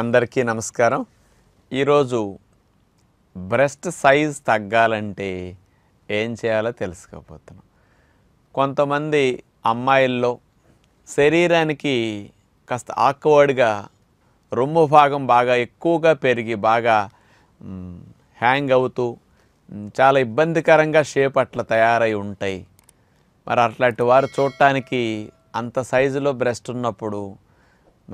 అందరికీ నమస్కారం ఈరోజు బ్రెస్ట్ సైజ్ తగ్గాలంటే ఏం చేయాలో తెలుసుకోపోతున్నాం కొంతమంది అమ్మాయిల్లో శరీరానికి కాస్త ఆక్వర్డ్గా రొమ్ము భాగం బాగా ఎక్కువగా పెరిగి బాగా హ్యాంగ్ అవుతూ చాలా ఇబ్బందికరంగా షేప్ అట్లా తయారై ఉంటాయి మరి అట్లాంటి వారు చూడటానికి అంత సైజులో బ్రెస్ట్ ఉన్నప్పుడు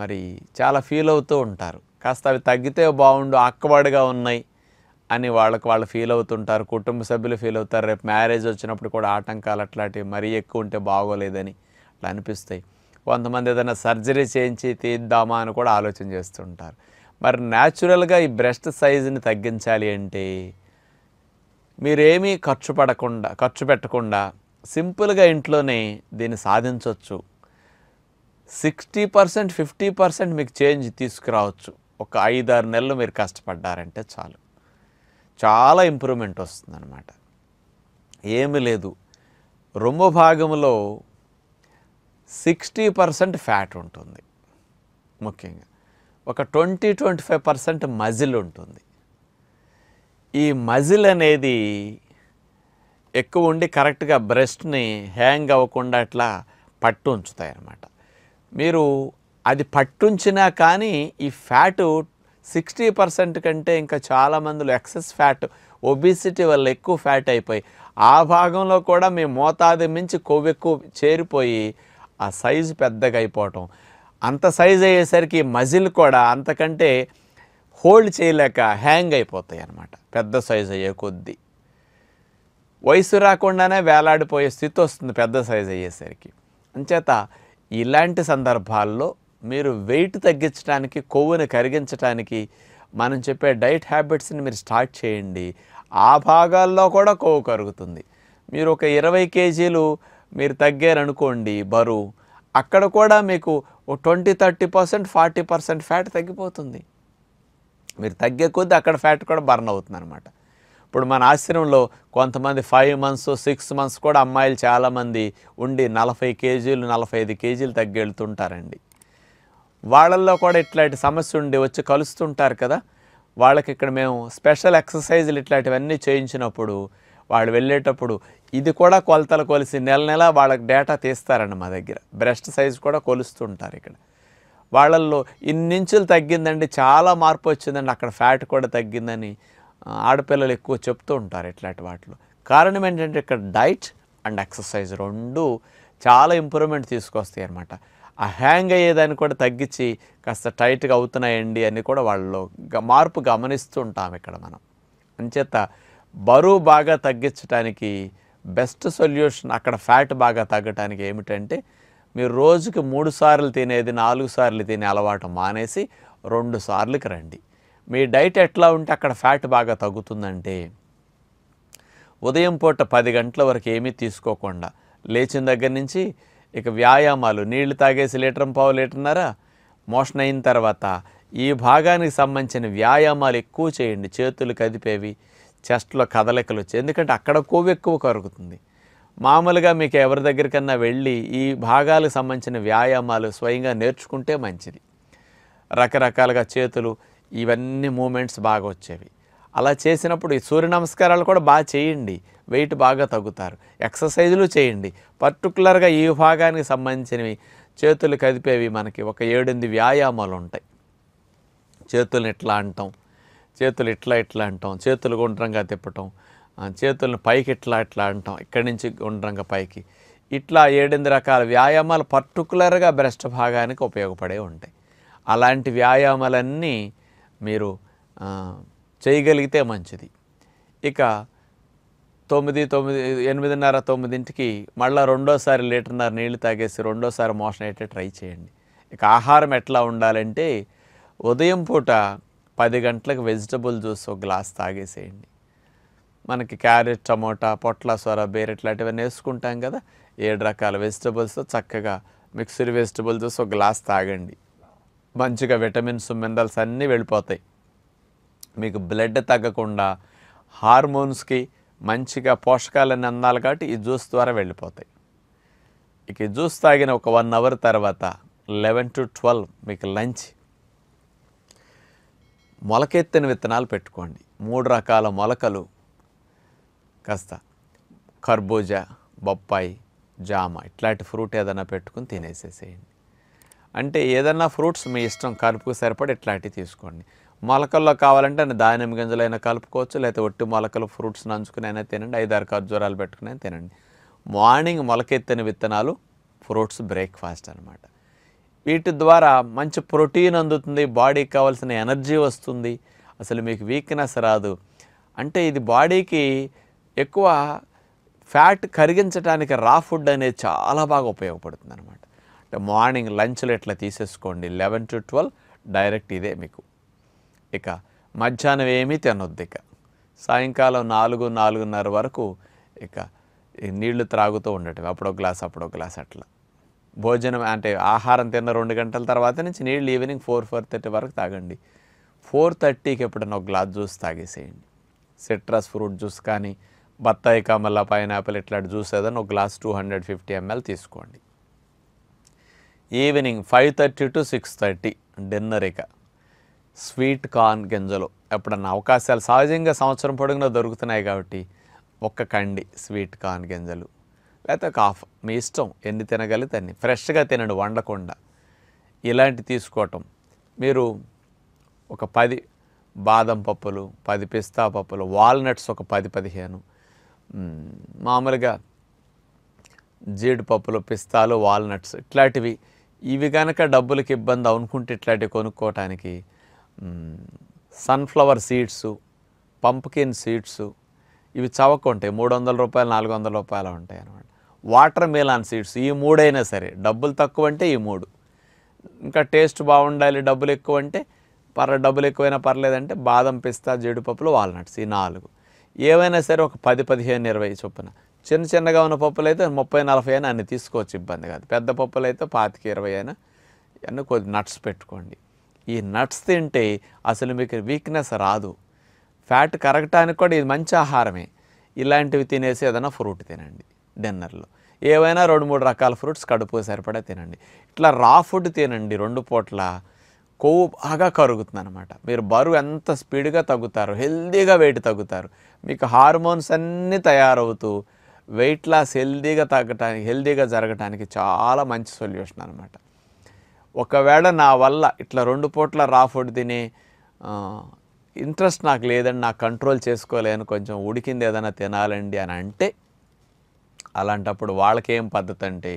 మరి చాలా ఫీల్ అవుతూ ఉంటారు కాస్త అవి తగ్గితే బాగుండు అక్కవాడుగా ఉన్నాయి అని వాళ్ళకు వాళ్ళు ఫీల్ అవుతుంటారు కుటుంబ సభ్యులు ఫీల్ అవుతారు రేపు మ్యారేజ్ వచ్చినప్పుడు కూడా ఆటంకాలు అట్లాంటివి మరీ ఎక్కువ ఉంటే బాగోలేదని అట్లా అనిపిస్తాయి కొంతమంది ఏదైనా సర్జరీ చేయించి తీద్దామా అని కూడా ఆలోచన చేస్తుంటారు మరి న్యాచురల్గా ఈ బ్రెస్ట్ సైజుని తగ్గించాలి అంటే మీరేమీ ఖర్చు పడకుండా ఖర్చు పెట్టకుండా సింపుల్గా ఇంట్లోనే దీన్ని సాధించవచ్చు సిక్స్టీ పర్సెంట్ ఫిఫ్టీ పర్సెంట్ మీకు చేంజ్ తీసుకురావచ్చు ఒక ఐదారు నెలలు మీరు కష్టపడ్డారంటే చాలు చాలా ఇంప్రూవ్మెంట్ వస్తుందన్నమాట ఏమి లేదు రొమ్ము భాగంలో సిక్స్టీ పర్సెంట్ ఫ్యాట్ ఉంటుంది ముఖ్యంగా ఒక twenty twenty five percent muscle ఉంటుంది ఈ మజిల్ అనేది ఎక్కువ ఉండి కరెక్ట్గా బ్రెస్ట్ని హ్యాంగ్ అవ్వకుండా అట్లా పట్టు ఉంచుతాయి అన్నమాట మీరు అది పట్టుంచినా కానీ ఈ ఫ్యాటు సిక్స్టీ పర్సెంట్ కంటే ఇంకా చాలా మందిలో ఎక్సెస్ ఫ్యాట్ ఒబిసిటీ వల్ల ఎక్కువ ఫ్యాట్ అయిపోయి ఆ భాగంలో కూడా మీ మోతాదు మించి ఎక్కువ చేరిపోయి ఆ సైజు పెద్దగా అయిపోవటం అంత సైజు అయ్యేసరికి మజిల్ కూడా అంతకంటే హోల్డ్ చేయలేక హ్యాంగ్ అయిపోతాయి అన్నమాట పెద్ద సైజు అయ్యే కొద్దీ వయసు రాకుండానే వేలాడిపోయే స్థితి వస్తుంది పెద్ద సైజు అయ్యేసరికి అంచేత ఇలాంటి సందర్భాల్లో మీరు వెయిట్ తగ్గించడానికి కొవ్వుని కరిగించడానికి మనం చెప్పే డైట్ హ్యాబిట్స్ని మీరు స్టార్ట్ చేయండి ఆ భాగాల్లో కూడా కొవ్వు కరుగుతుంది మీరు ఒక ఇరవై కేజీలు మీరు తగ్గారనుకోండి బరువు అక్కడ కూడా మీకు twenty thirty percent forty percent fat తగ్గిపోతుంది మీరు తగ్గే కొద్దీ అక్కడ ఫ్యాట్ కూడా బర్న్ అవుతుంది అనమాట ఇప్పుడు మన ఆశ్రమంలో కొంతమంది ఫైవ్ మంత్స్ సిక్స్ మంత్స్ కూడా అమ్మాయిలు చాలామంది ఉండి నలభై కేజీలు నలభై ఐదు కేజీలు తగ్గెళ్తుంటారండి వాళ్ళల్లో కూడా ఇట్లాంటి సమస్య ఉండి వచ్చి కలుస్తుంటారు కదా వాళ్ళకి ఇక్కడ మేము స్పెషల్ ఎక్సర్సైజులు ఇట్లాంటివన్నీ చేయించినప్పుడు వాళ్ళు వెళ్ళేటప్పుడు ఇది కూడా కొలతలు కొలిసి నెల నెల వాళ్ళకి డేటా తీస్తారండి మా దగ్గర బ్రెస్ట్ సైజ్ కూడా కొలుస్తుంటారు ఇక్కడ వాళ్ళల్లో ఇన్నించులు తగ్గిందండి చాలా మార్పు వచ్చిందండి అక్కడ ఫ్యాట్ కూడా తగ్గిందని ఆడపిల్లలు ఎక్కువ చెప్తూ ఉంటారు ఇట్లాంటి వాటిలో కారణం ఏంటంటే ఇక్కడ డైట్ అండ్ ఎక్సర్సైజ్ రెండు చాలా ఇంప్రూవ్మెంట్ తీసుకొస్తాయి అనమాట ఆ హ్యాంగ్ అయ్యేదాన్ని కూడా తగ్గించి కాస్త టైట్గా అవుతున్నాయండి అని కూడా వాళ్ళు మార్పు గమనిస్తూ ఉంటాం ఇక్కడ మనం అంచేత బరువు బాగా తగ్గించడానికి బెస్ట్ సొల్యూషన్ అక్కడ ఫ్యాట్ బాగా తగ్గటానికి ఏమిటంటే మీరు రోజుకి మూడు సార్లు తినేది నాలుగు సార్లు తినే అలవాటు మానేసి రెండు సార్లుకి రండి మీ డైట్ ఎట్లా ఉంటే అక్కడ ఫ్యాట్ బాగా తగ్గుతుందంటే ఉదయం పూట పది గంటల వరకు ఏమీ తీసుకోకుండా లేచిన దగ్గర నుంచి ఇక వ్యాయామాలు నీళ్లు తాగేసి లీటర్ పావు లీటర్న్నర మోషన్ అయిన తర్వాత ఈ భాగానికి సంబంధించిన వ్యాయామాలు ఎక్కువ చేయండి చేతులు కదిపేవి చెస్ట్లో కదలికలు వచ్చాయి ఎందుకంటే అక్కడ కొవ్వు ఎక్కువ కరుగుతుంది మామూలుగా మీకు ఎవరి దగ్గరికన్నా వెళ్ళి ఈ భాగాలకు సంబంధించిన వ్యాయామాలు స్వయంగా నేర్చుకుంటే మంచిది రకరకాలుగా చేతులు ఇవన్నీ మూమెంట్స్ బాగా వచ్చేవి అలా చేసినప్పుడు ఈ సూర్య నమస్కారాలు కూడా బాగా చేయండి వెయిట్ బాగా తగ్గుతారు ఎక్సర్సైజులు చేయండి పర్టికులర్గా ఈ విభాగానికి సంబంధించినవి చేతులు కదిపేవి మనకి ఒక ఏడెనిమిది వ్యాయామాలు ఉంటాయి చేతులను ఇట్లా అంటాం చేతులు ఇట్లా ఇట్లా అంటాం చేతులు గుండ్రంగా తిప్పటం చేతులను పైకి ఇట్లా ఇట్లా అంటాం ఇక్కడి నుంచి గుండ్రంగా పైకి ఇట్లా ఏడెనిమిది రకాల వ్యాయామాలు పర్టికులర్గా బ్రెస్ట్ భాగానికి ఉపయోగపడే ఉంటాయి అలాంటి వ్యాయామాలన్నీ మీరు చేయగలిగితే మంచిది ఇక తొమ్మిది తొమ్మిది ఎనిమిదిన్నర తొమ్మిదింటికి మళ్ళీ రెండోసారి లీటర్న్నర నీళ్లు తాగేసి రెండోసారి మోషన్ అయితే ట్రై చేయండి ఇక ఆహారం ఎట్లా ఉండాలంటే ఉదయం పూట పది గంటలకు వెజిటబుల్ జ్యూస్ ఒక గ్లాస్ తాగేసేయండి మనకి క్యారెట్ టమోటా పొట్ల సొర బేరెట్ ఇట్లాంటివన్నీ వేసుకుంటాం కదా ఏడు రకాల వెజిటబుల్స్తో చక్కగా మిక్స్డ్ వెజిటబుల్ జ్యూస్ ఒక గ్లాస్ తాగండి మంచిగా విటమిన్స్ మినరల్స్ అన్నీ వెళ్ళిపోతాయి మీకు బ్లడ్ తగ్గకుండా హార్మోన్స్కి మంచిగా పోషకాలన్నీ అందాలి కాబట్టి ఈ జ్యూస్ ద్వారా వెళ్ళిపోతాయి ఇక ఈ జ్యూస్ తాగిన ఒక వన్ అవర్ తర్వాత లెవెన్ టు ట్వెల్వ్ మీకు లంచ్ మొలకెత్తిన విత్తనాలు పెట్టుకోండి మూడు రకాల మొలకలు కాస్త కర్బూజా బొప్పాయి జామ ఇట్లాంటి ఫ్రూట్ ఏదైనా పెట్టుకుని తినేసేసేయండి అంటే ఏదన్నా ఫ్రూట్స్ మీ ఇష్టం కలుపుకు సరిపడి ఇట్లాంటివి తీసుకోండి మొలకల్లో కావాలంటే దానిమ్మ గింజలైనా కలుపుకోవచ్చు లేకపోతే ఒట్టి మొలకలు ఫ్రూట్స్ నంచుకుని అయినా తినండి ఐదారు ఖర్జూరాలు పెట్టుకుని తినండి మార్నింగ్ మొలకెత్తిన విత్తనాలు ఫ్రూట్స్ బ్రేక్ఫాస్ట్ అనమాట వీటి ద్వారా మంచి ప్రోటీన్ అందుతుంది బాడీకి కావాల్సిన ఎనర్జీ వస్తుంది అసలు మీకు వీక్నెస్ రాదు అంటే ఇది బాడీకి ఎక్కువ ఫ్యాట్ కరిగించడానికి రా ఫుడ్ అనేది చాలా బాగా ఉపయోగపడుతుంది అనమాట మార్నింగ్ లంచ్లో ఇట్లా తీసేసుకోండి లెవెన్ టు ట్వెల్వ్ డైరెక్ట్ ఇదే మీకు ఇక మధ్యాహ్నం ఏమీ తినొద్దు ఇక సాయంకాలం నాలుగు నాలుగున్నర వరకు ఇక నీళ్లు త్రాగుతూ ఉండటం అప్పుడో గ్లాస్ అప్పుడో గ్లాస్ అట్లా భోజనం అంటే ఆహారం తిన్న రెండు గంటల తర్వాత నుంచి నీళ్ళు ఈవినింగ్ ఫోర్ ఫోర్ థర్టీ వరకు తాగండి ఫోర్ థర్టీకి ఎప్పుడైనా ఒక గ్లాస్ జ్యూస్ తాగేసేయండి సిట్రస్ ఫ్రూట్ జ్యూస్ కానీ బత్తాయి కమల పైనాపిల్ ఇట్లాంటి జ్యూస్ ఏదైనా ఒక glass two hundred fifty ML తీసుకోండి evening five thirty to six thirty dinner ఇక స్వీట్ కార్న్ గింజలు ఎప్పుడన్నా అవకాశాలు సహజంగా సంవత్సరం పొడుగునా దొరుకుతున్నాయి కాబట్టి ఒక్క కండి స్వీట్ కార్న్ గింజలు లేకపోతే కాఫ్ మీ ఇష్టం ఎన్ని తినగలిగితే అన్ని ఫ్రెష్గా తినండి వండకుండా ఇలాంటి తీసుకోవటం మీరు ఒక పది బాదం పప్పులు పది పిస్తా పప్పులు వాల్నట్స్ ఒక పది పదిహేను మామూలుగా జీడిపప్పులు పిస్తాలు వాల్నట్స్ ఇట్లాంటివి ఇవి కనుక డబ్బులకి ఇబ్బంది అనుకుంటే ఇట్లాంటివి కొనుక్కోవటానికి సన్ఫ్లవర్ సీడ్స్ పంప్కిన్ సీడ్స్ ఇవి ఉంటాయి మూడు వందల రూపాయలు నాలుగు వందల రూపాయలు ఉంటాయి అనమాట వాటర్ మిలాన్ సీడ్స్ ఈ మూడైనా సరే డబ్బులు తక్కువ అంటే ఈ మూడు ఇంకా టేస్ట్ బాగుండాలి డబ్బులు ఎక్కువ అంటే పర్ డబ్బులు ఎక్కువైనా పర్లేదంటే బాదం పిస్తా జీడిపప్పులు వాల్నట్స్ ఈ నాలుగు ఏవైనా సరే ఒక పది పదిహేను ఇరవై చొప్పున చిన్న చిన్నగా ఉన్న పప్పులు అయితే ముప్పై నలభై అయినా అన్ని తీసుకోవచ్చు ఇబ్బంది కాదు పెద్ద పప్పులు అయితే పాతిక ఇరవై అయినా అన్నీ కొద్ది నట్స్ పెట్టుకోండి ఈ నట్స్ తింటే అసలు మీకు వీక్నెస్ రాదు ఫ్యాట్ కరగటానికి కూడా ఇది మంచి ఆహారమే ఇలాంటివి తినేసి ఏదైనా ఫ్రూట్ తినండి డిన్నర్లో ఏవైనా రెండు మూడు రకాల ఫ్రూట్స్ కడుపు సరిపడా తినండి ఇట్లా రా ఫుడ్ తినండి రెండు పూట్ల కొవ్వు బాగా కరుగుతుంది అనమాట మీరు బరువు ఎంత స్పీడ్గా తగ్గుతారు హెల్దీగా వెయిట్ తగ్గుతారు మీకు హార్మోన్స్ అన్నీ తయారవుతూ వెయిట్ లాస్ హెల్దీగా తగ్గటానికి హెల్దీగా జరగటానికి చాలా మంచి సొల్యూషన్ అనమాట ఒకవేళ నా వల్ల ఇట్లా రెండు పూట్ల రా ఫుడ్ తిని ఇంట్రెస్ట్ నాకు లేదని నాకు కంట్రోల్ చేసుకోలేను కొంచెం ఉడికింది ఏదైనా తినాలండి అని అంటే అలాంటప్పుడు వాళ్ళకేం పద్ధతి అంటే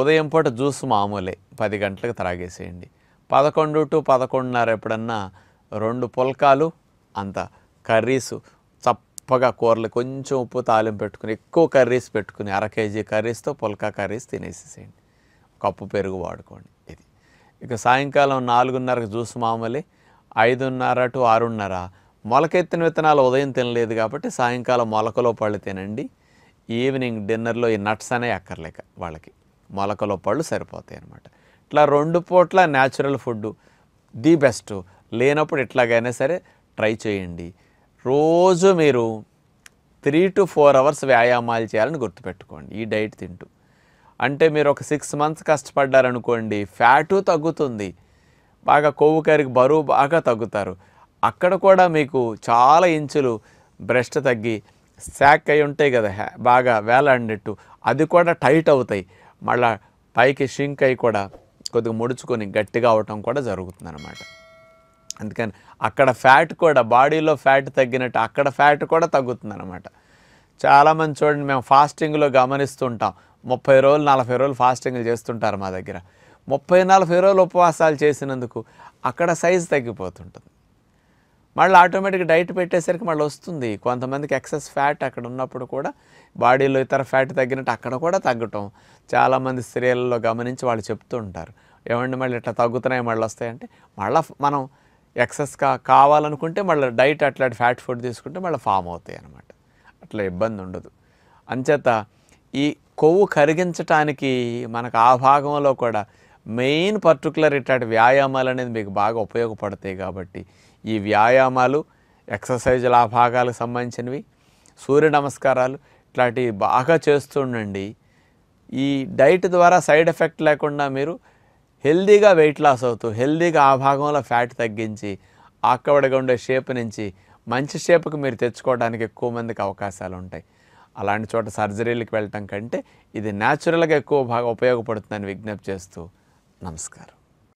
ఉదయం పూట జ్యూస్ మామూలే పది గంటలకు త్రాగేసేయండి పదకొండు టు పదకొండున్నర ఎప్పుడన్నా రెండు పుల్కాలు అంత కర్రీసు గొప్పగా కూరలు కొంచెం ఉప్పు తాలిం పెట్టుకుని ఎక్కువ కర్రీస్ పెట్టుకుని అర కేజీ కర్రీస్తో పుల్కా కర్రీస్ తినేసేసేయండి కప్పు పెరుగు వాడుకోండి ఇది ఇక సాయంకాలం నాలుగున్నరకు జ్యూస్ మామూలు ఐదున్నర టు ఆరున్నర మొలకెత్తిన విత్తనాలు ఉదయం తినలేదు కాబట్టి సాయంకాలం మొలకలో పళ్ళు తినండి ఈవినింగ్ డిన్నర్లో ఈ నట్స్ అనే అక్కర్లేక వాళ్ళకి మొలకలో పళ్ళు సరిపోతాయి అనమాట ఇట్లా రెండు పూట్ల న్యాచురల్ ఫుడ్ ది బెస్ట్ లేనప్పుడు ఎట్లాగైనా సరే ట్రై చేయండి రోజు మీరు త్రీ టు ఫోర్ అవర్స్ వ్యాయామాలు చేయాలని గుర్తుపెట్టుకోండి ఈ డైట్ తింటూ అంటే మీరు ఒక సిక్స్ మంత్స్ కష్టపడ్డారనుకోండి ఫ్యాటు తగ్గుతుంది బాగా కొవ్వు కరిగి బరువు బాగా తగ్గుతారు అక్కడ కూడా మీకు చాలా ఇంచులు బ్రెస్ట్ తగ్గి శాక్ అయి ఉంటాయి కదా బాగా వేలాడినట్టు అది కూడా టైట్ అవుతాయి మళ్ళీ పైకి షింక్ అయి కూడా కొద్దిగా ముడుచుకొని గట్టిగా అవటం కూడా జరుగుతుంది అన్నమాట అందుకని అక్కడ ఫ్యాట్ కూడా బాడీలో ఫ్యాట్ తగ్గినట్టు అక్కడ ఫ్యాట్ కూడా తగ్గుతుంది అనమాట చాలామంది చూడండి మేము ఫాస్టింగ్లో గమనిస్తుంటాం ముప్పై రోజులు నలభై రోజులు ఫాస్టింగ్లు చేస్తుంటారు మా దగ్గర ముప్పై నలభై రోజులు ఉపవాసాలు చేసినందుకు అక్కడ సైజు తగ్గిపోతుంటుంది మళ్ళీ ఆటోమేటిక్ డైట్ పెట్టేసరికి మళ్ళీ వస్తుంది కొంతమందికి ఎక్సెస్ ఫ్యాట్ అక్కడ ఉన్నప్పుడు కూడా బాడీలో ఇతర ఫ్యాట్ తగ్గినట్టు అక్కడ కూడా తగ్గటం చాలామంది స్త్రీలలో గమనించి వాళ్ళు చెప్తూ ఉంటారు ఏమండి మళ్ళీ ఇట్లా తగ్గుతున్నాయి మళ్ళీ వస్తాయంటే మళ్ళీ మనం ఎక్సెస్గా కావాలనుకుంటే మళ్ళీ డైట్ అట్లాంటి ఫ్యాట్ ఫుడ్ తీసుకుంటే మళ్ళీ ఫామ్ అవుతాయి అనమాట అట్లా ఇబ్బంది ఉండదు అంచేత ఈ కొవ్వు కరిగించటానికి మనకు ఆ భాగంలో కూడా మెయిన్ పర్టికులర్ ఇట్లాంటి వ్యాయామాలు అనేది మీకు బాగా ఉపయోగపడతాయి కాబట్టి ఈ వ్యాయామాలు ఎక్సర్సైజ్ల ఆ భాగాలకు సంబంధించినవి సూర్య నమస్కారాలు ఇట్లాంటివి బాగా చేస్తుండండి ఈ డైట్ ద్వారా సైడ్ ఎఫెక్ట్ లేకుండా మీరు హెల్దీగా వెయిట్ లాస్ అవుతూ హెల్దీగా ఆ భాగంలో ఫ్యాట్ తగ్గించి ఆక్కవడగా ఉండే షేప్ నుంచి మంచి షేప్కి మీరు తెచ్చుకోవడానికి ఎక్కువ మందికి అవకాశాలు ఉంటాయి అలాంటి చోట సర్జరీలకు వెళ్ళటం కంటే ఇది న్యాచురల్గా ఎక్కువ బాగా ఉపయోగపడుతుందని విజ్ఞప్తి చేస్తూ నమస్కారం